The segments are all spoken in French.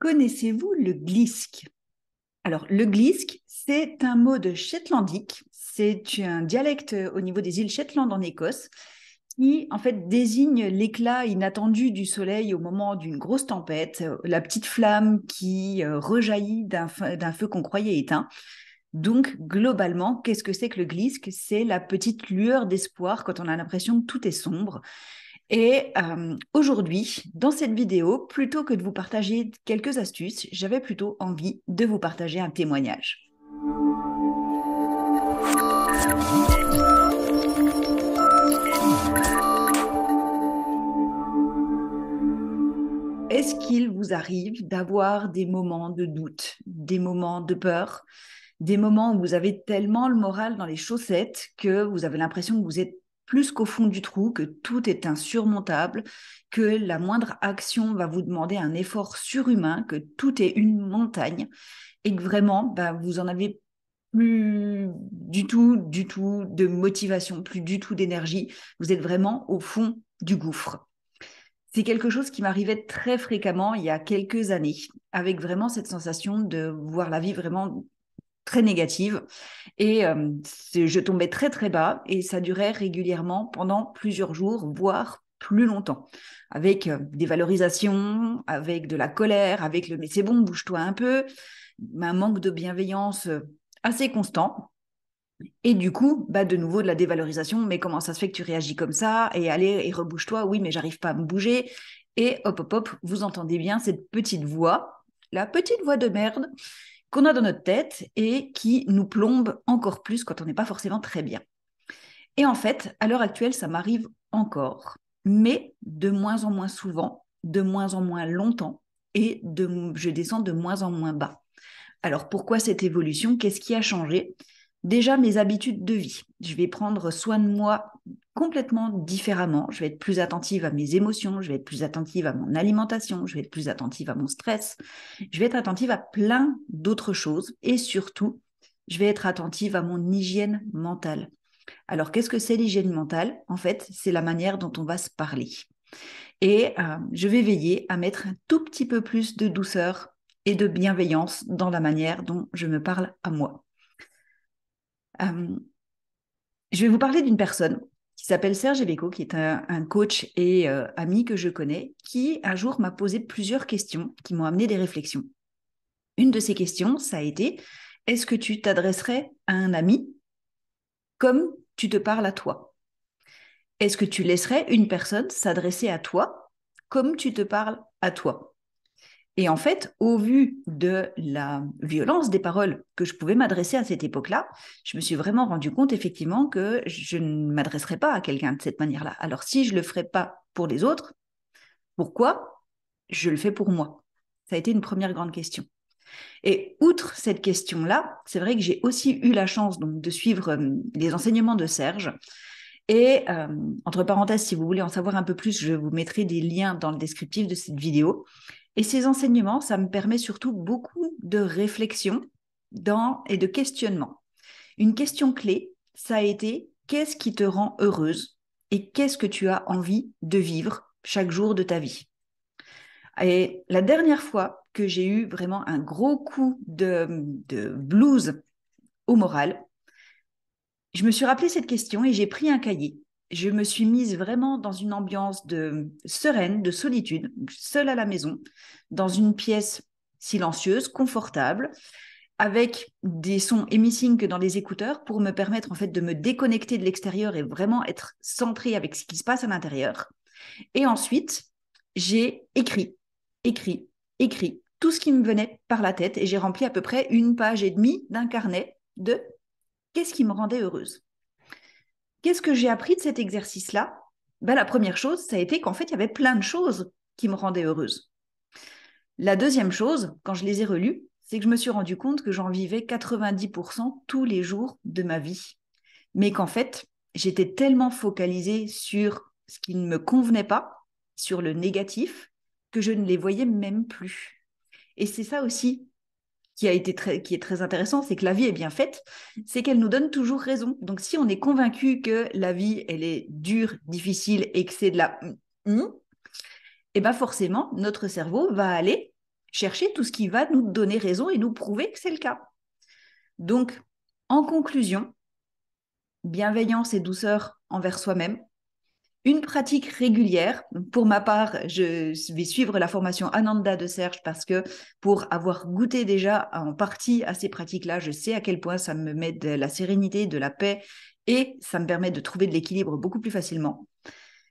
Connaissez-vous le glisque Alors, le glisque, c'est un mot de shetlandique. C'est un dialecte euh, au niveau des îles Shetland en Écosse qui, en fait, désigne l'éclat inattendu du soleil au moment d'une grosse tempête, euh, la petite flamme qui euh, rejaillit d'un feu qu'on croyait éteint. Donc, globalement, qu'est-ce que c'est que le glisque C'est la petite lueur d'espoir quand on a l'impression que tout est sombre. Et euh, aujourd'hui, dans cette vidéo, plutôt que de vous partager quelques astuces, j'avais plutôt envie de vous partager un témoignage. Est-ce qu'il vous arrive d'avoir des moments de doute, des moments de peur, des moments où vous avez tellement le moral dans les chaussettes que vous avez l'impression que vous êtes plus qu'au fond du trou, que tout est insurmontable, que la moindre action va vous demander un effort surhumain, que tout est une montagne et que vraiment, bah, vous en avez plus du tout, du tout de motivation, plus du tout d'énergie. Vous êtes vraiment au fond du gouffre. C'est quelque chose qui m'arrivait très fréquemment il y a quelques années, avec vraiment cette sensation de voir la vie vraiment très négative. Et euh, je tombais très très bas et ça durait régulièrement pendant plusieurs jours, voire plus longtemps, avec euh, des valorisations, avec de la colère, avec le mais c'est bon, bouge-toi un peu, un manque de bienveillance euh, assez constant. Et du coup, bah de nouveau de la dévalorisation, mais comment ça se fait que tu réagis comme ça Et allez, et rebouge-toi, oui, mais j'arrive pas à me bouger. Et hop, hop, hop, vous entendez bien cette petite voix, la petite voix de merde, qu'on a dans notre tête et qui nous plombe encore plus quand on n'est pas forcément très bien. Et en fait, à l'heure actuelle, ça m'arrive encore, mais de moins en moins souvent, de moins en moins longtemps, et je descends de moins en moins bas. Alors pourquoi cette évolution Qu'est-ce qui a changé Déjà, mes habitudes de vie. Je vais prendre soin de moi complètement différemment. Je vais être plus attentive à mes émotions, je vais être plus attentive à mon alimentation, je vais être plus attentive à mon stress, je vais être attentive à plein d'autres choses et surtout, je vais être attentive à mon hygiène mentale. Alors, qu'est-ce que c'est l'hygiène mentale En fait, c'est la manière dont on va se parler. Et euh, je vais veiller à mettre un tout petit peu plus de douceur et de bienveillance dans la manière dont je me parle à moi. Euh, je vais vous parler d'une personne qui s'appelle Serge Veco qui est un, coach et euh, ami que je connais, qui un jour m'a posé plusieurs questions qui m'ont amené des réflexions. Une de ces questions, ça a été, est-ce que tu t'adresserais à un ami comme tu te parles à toi Est-ce que tu laisserais une personne s'adresser à toi comme tu te parles à toi et en fait, au vu de la violence des paroles que je pouvais m'adresser à cette époque-là, je me suis vraiment rendu compte effectivement que je ne m'adresserais pas à quelqu'un de cette manière-là. Alors si je ne le ferais pas pour les autres, pourquoi je le fais pour moi Ça a été une première grande question. Et outre cette question-là, c'est vrai que j'ai aussi eu la chance donc, de suivre euh, les enseignements de Serge. Et euh, entre parenthèses, si vous voulez en savoir un peu plus, je vous mettrai des liens dans le descriptif de cette vidéo. Et ces enseignements, ça me permet surtout beaucoup de réflexion dans, et de questionnement. Une question clé, ça a été qu'est-ce qui te rend heureuse et qu'est-ce que tu as envie de vivre chaque jour de ta vie. Et la dernière fois que j'ai eu vraiment un gros coup de, de blues au moral, je me suis rappelé cette question et j'ai pris un cahier je me suis mise vraiment dans une ambiance de euh, sereine, de solitude, seule à la maison, dans une pièce silencieuse, confortable, avec des sons émissing que dans les écouteurs pour me permettre en fait de me déconnecter de l'extérieur et vraiment être centrée avec ce qui se passe à l'intérieur. Et ensuite, j'ai écrit, écrit, écrit tout ce qui me venait par la tête et j'ai rempli à peu près une page et demie d'un carnet de qu'est-ce qui me rendait heureuse. Qu'est-ce que j'ai appris de cet exercice-là ben, La première chose, ça a été qu'en fait, il y avait plein de choses qui me rendaient heureuse. La deuxième chose, quand je les ai relues, c'est que je me suis rendu compte que j'en vivais 90% tous les jours de ma vie. Mais qu'en fait, j'étais tellement focalisée sur ce qui ne me convenait pas, sur le négatif, que je ne les voyais même plus. Et c'est ça aussi qui a été qui est très intéressant, c'est que la vie est bien faite, c'est qu'elle nous donne toujours raison. Donc si on est convaincu que la vie, elle est dure, difficile et que c'est de la... et eh bien forcément, notre cerveau va aller chercher tout ce qui va nous donner raison et nous prouver que c'est le cas. Donc, en conclusion, bienveillance et douceur envers soi-même, une pratique régulière. Pour ma part, je vais suivre la formation Ananda de Serge parce que pour avoir goûté déjà en partie à ces pratiques-là, je sais à quel point ça me met de la sérénité, de la paix et ça me permet de trouver de l'équilibre beaucoup plus facilement.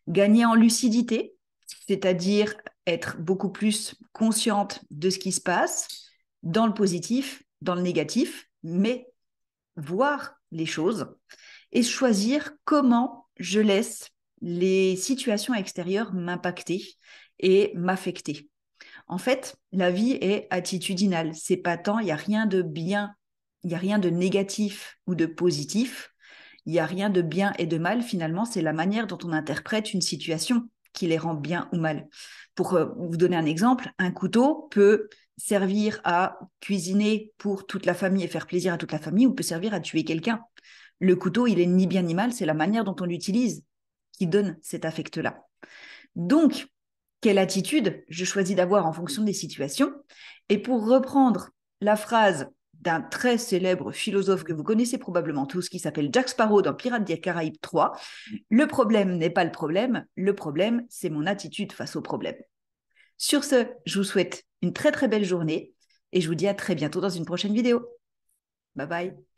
Gagner en lucidité, c'est-à-dire être beaucoup plus consciente de ce qui se passe dans le positif, dans le négatif, mais voir les choses et choisir comment je laisse les situations extérieures m'impactaient et m'affectaient. En fait, la vie est attitudinale. C'est pas tant, il n'y a rien de bien, il n'y a rien de négatif ou de positif. Il n'y a rien de bien et de mal. Finalement, c'est la manière dont on interprète une situation qui les rend bien ou mal. Pour euh, vous donner un exemple, un couteau peut servir à cuisiner pour toute la famille et faire plaisir à toute la famille ou peut servir à tuer quelqu'un. Le couteau, il est ni bien ni mal, c'est la manière dont on l'utilise qui donne cet affect-là. Donc, quelle attitude je choisis d'avoir en fonction des situations Et pour reprendre la phrase d'un très célèbre philosophe que vous connaissez probablement tous, qui s'appelle Jack Sparrow dans Pirates des Caraïbes 3, le problème n'est pas le problème, le problème, c'est mon attitude face au problème. Sur ce, je vous souhaite une très très belle journée et je vous dis à très bientôt dans une prochaine vidéo. Bye bye